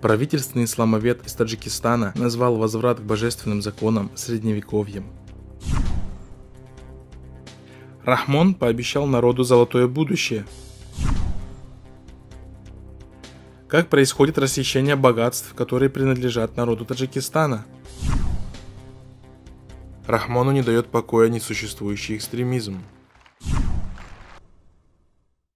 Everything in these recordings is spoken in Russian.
Правительственный исламовед из Таджикистана назвал возврат к божественным законам средневековьем. Рахмон пообещал народу золотое будущее. Как происходит расхищение богатств, которые принадлежат народу Таджикистана? Рахмону не дает покоя несуществующий экстремизм.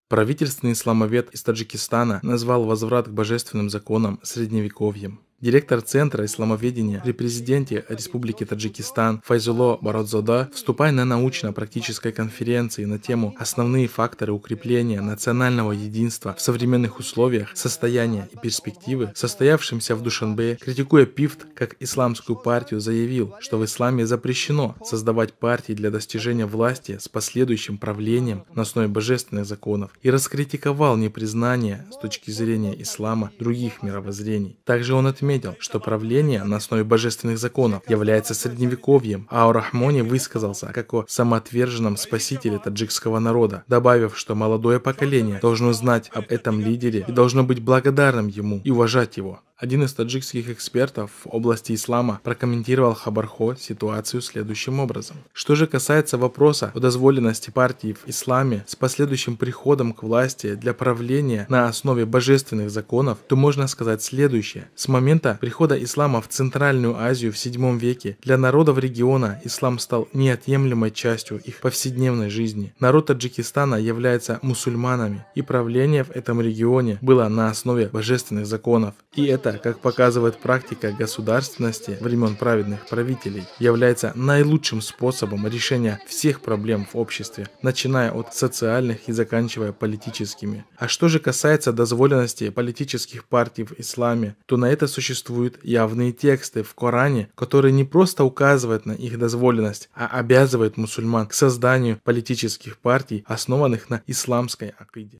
Правительственный исламовед из Таджикистана назвал возврат к божественным законам средневековьем. Директор Центра исламоведения при президенте Республики Таджикистан Файзуло Бородзода, вступая на научно-практической конференции на тему «Основные факторы укрепления национального единства в современных условиях, состояния и перспективы», состоявшимся в Душанбе, критикуя ПИФТ как исламскую партию, заявил, что в исламе запрещено создавать партии для достижения власти с последующим правлением на основе божественных законов и раскритиковал непризнание с точки зрения ислама других мировоззрений. Также он отметил, отметил, что правление на основе божественных законов является средневековьем, а Орахмони высказался как о самоотверженном спасителе таджикского народа, добавив, что молодое поколение должно знать об этом лидере и должно быть благодарным ему и уважать его. Один из таджикских экспертов в области ислама прокомментировал Хабархо ситуацию следующим образом. Что же касается вопроса о дозволенности партии в исламе с последующим приходом к власти для правления на основе божественных законов, то можно сказать следующее. С момента прихода ислама в Центральную Азию в VII веке для народов региона ислам стал неотъемлемой частью их повседневной жизни. Народ Таджикистана является мусульманами, и правление в этом регионе было на основе божественных законов. И это это, как показывает практика государственности времен праведных правителей, является наилучшим способом решения всех проблем в обществе, начиная от социальных и заканчивая политическими. А что же касается дозволенности политических партий в исламе, то на это существуют явные тексты в Коране, которые не просто указывают на их дозволенность, а обязывают мусульман к созданию политических партий, основанных на исламской акиде.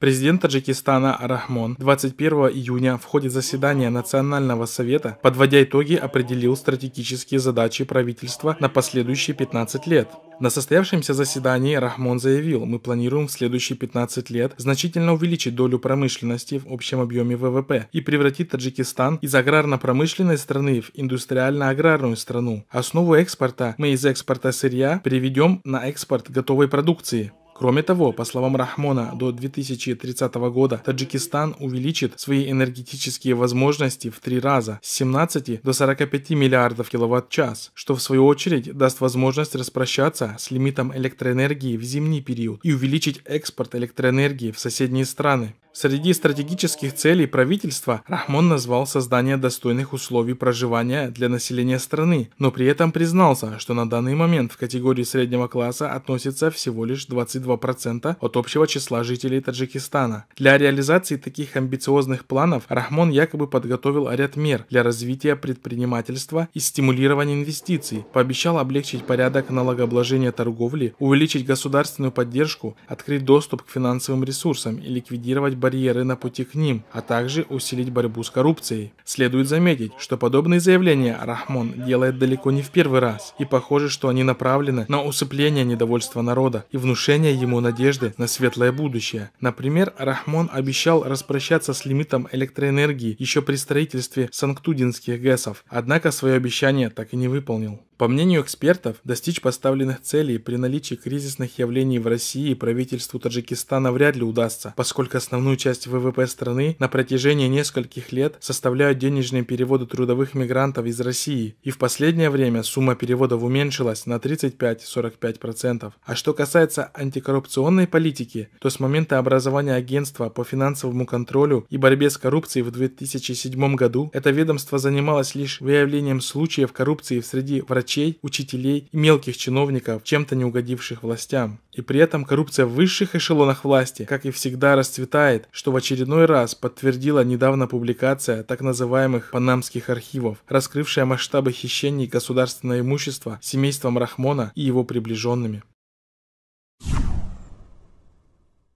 Президент Таджикистана Рахмон 21 июня в ходе заседания Национального совета, подводя итоги, определил стратегические задачи правительства на последующие 15 лет. На состоявшемся заседании Рахмон заявил, мы планируем в следующие 15 лет значительно увеличить долю промышленности в общем объеме ВВП и превратить Таджикистан из аграрно-промышленной страны в индустриально-аграрную страну. Основу экспорта мы из экспорта сырья переведем на экспорт готовой продукции. Кроме того, по словам Рахмона, до 2030 года Таджикистан увеличит свои энергетические возможности в три раза с 17 до 45 миллиардов киловатт-час, что в свою очередь даст возможность распрощаться с лимитом электроэнергии в зимний период и увеличить экспорт электроэнергии в соседние страны. Среди стратегических целей правительства Рахмон назвал создание достойных условий проживания для населения страны, но при этом признался, что на данный момент в категории среднего класса относится всего лишь 22% от общего числа жителей Таджикистана. Для реализации таких амбициозных планов Рахмон якобы подготовил ряд мер для развития предпринимательства и стимулирования инвестиций, пообещал облегчить порядок налогообложения торговли, увеличить государственную поддержку, открыть доступ к финансовым ресурсам и ликвидировать борьбу барьеры на пути к ним, а также усилить борьбу с коррупцией. Следует заметить, что подобные заявления Рахмон делает далеко не в первый раз, и похоже, что они направлены на усыпление недовольства народа и внушение ему надежды на светлое будущее. Например, Рахмон обещал распрощаться с лимитом электроэнергии еще при строительстве Санктудинских ГЭСов, однако свое обещание так и не выполнил. По мнению экспертов, достичь поставленных целей при наличии кризисных явлений в России правительству Таджикистана вряд ли удастся, поскольку основную часть ВВП страны на протяжении нескольких лет составляют денежные переводы трудовых мигрантов из России, и в последнее время сумма переводов уменьшилась на 35-45%. А что касается антикоррупционной политики, то с момента образования агентства по финансовому контролю и борьбе с коррупцией в 2007 году это ведомство занималось лишь выявлением случаев коррупции среди врачей врачей, учителей и мелких чиновников, чем-то не угодивших властям. И при этом коррупция в высших эшелонах власти, как и всегда, расцветает, что в очередной раз подтвердила недавно публикация так называемых панамских архивов, раскрывшая масштабы хищений государственного имущества семейством Рахмона и его приближенными.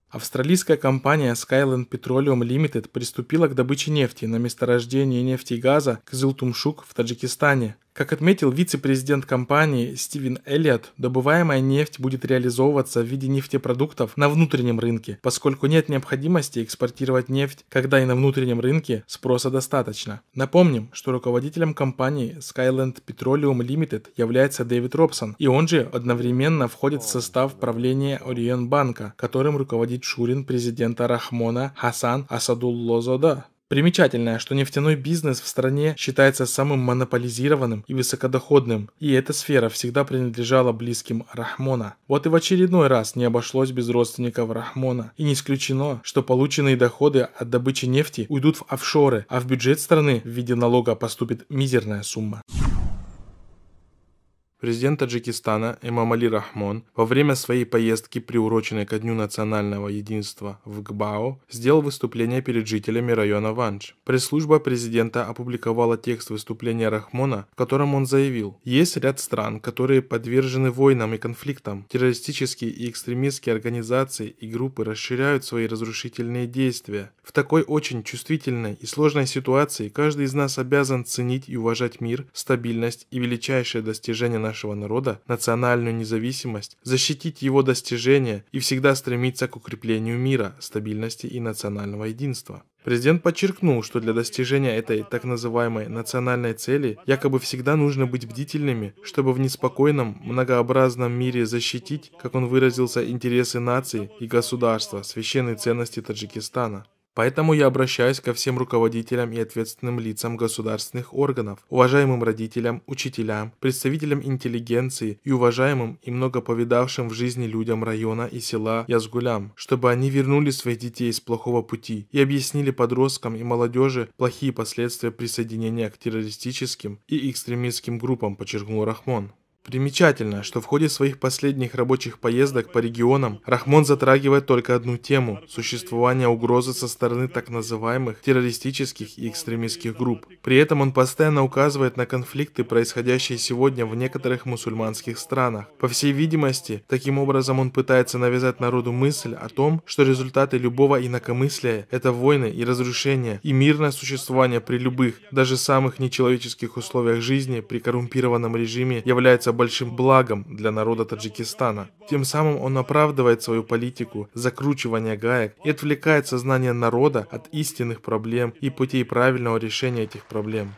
Австралийская компания Skyland Petroleum Limited приступила к добыче нефти на месторождении нефти и газа Кызылтумшук в Таджикистане, как отметил вице-президент компании Стивен Эллиот, добываемая нефть будет реализовываться в виде нефтепродуктов на внутреннем рынке, поскольку нет необходимости экспортировать нефть, когда и на внутреннем рынке спроса достаточно. Напомним, что руководителем компании Skyland Petroleum Limited является Дэвид Робсон, и он же одновременно входит в состав правления Орион Банка, которым руководит Шурин президента Рахмона Хасан Асадуллозода. Примечательно, что нефтяной бизнес в стране считается самым монополизированным и высокодоходным, и эта сфера всегда принадлежала близким Рахмона. Вот и в очередной раз не обошлось без родственников Рахмона. И не исключено, что полученные доходы от добычи нефти уйдут в офшоры, а в бюджет страны в виде налога поступит мизерная сумма. Президент Таджикистана Эмамали Рахмон во время своей поездки, приуроченной ко Дню национального единства в ГБАО, сделал выступление перед жителями района Ванч. Пресс-служба президента опубликовала текст выступления Рахмона, в котором он заявил, есть ряд стран, которые подвержены войнам и конфликтам. Террористические и экстремистские организации и группы расширяют свои разрушительные действия. В такой очень чувствительной и сложной ситуации каждый из нас обязан ценить и уважать мир, стабильность и величайшее достижение нашей нашего народа национальную независимость, защитить его достижения и всегда стремиться к укреплению мира, стабильности и национального единства. Президент подчеркнул, что для достижения этой так называемой национальной цели якобы всегда нужно быть бдительными, чтобы в неспокойном, многообразном мире защитить, как он выразился, интересы нации и государства, священные ценности Таджикистана. Поэтому я обращаюсь ко всем руководителям и ответственным лицам государственных органов, уважаемым родителям, учителям, представителям интеллигенции и уважаемым и много повидавшим в жизни людям района и села Язгулям, чтобы они вернули своих детей с плохого пути и объяснили подросткам и молодежи плохие последствия присоединения к террористическим и экстремистским группам, подчеркнул Рахмон. Примечательно, что в ходе своих последних рабочих поездок по регионам Рахмон затрагивает только одну тему – существование угрозы со стороны так называемых террористических и экстремистских групп. При этом он постоянно указывает на конфликты, происходящие сегодня в некоторых мусульманских странах. По всей видимости, таким образом он пытается навязать народу мысль о том, что результаты любого инакомыслия – это войны и разрушения, и мирное существование при любых, даже самых нечеловеческих условиях жизни при коррумпированном режиме является большим благом для народа Таджикистана. Тем самым он оправдывает свою политику закручивания гаек и отвлекает сознание народа от истинных проблем и путей правильного решения этих проблем.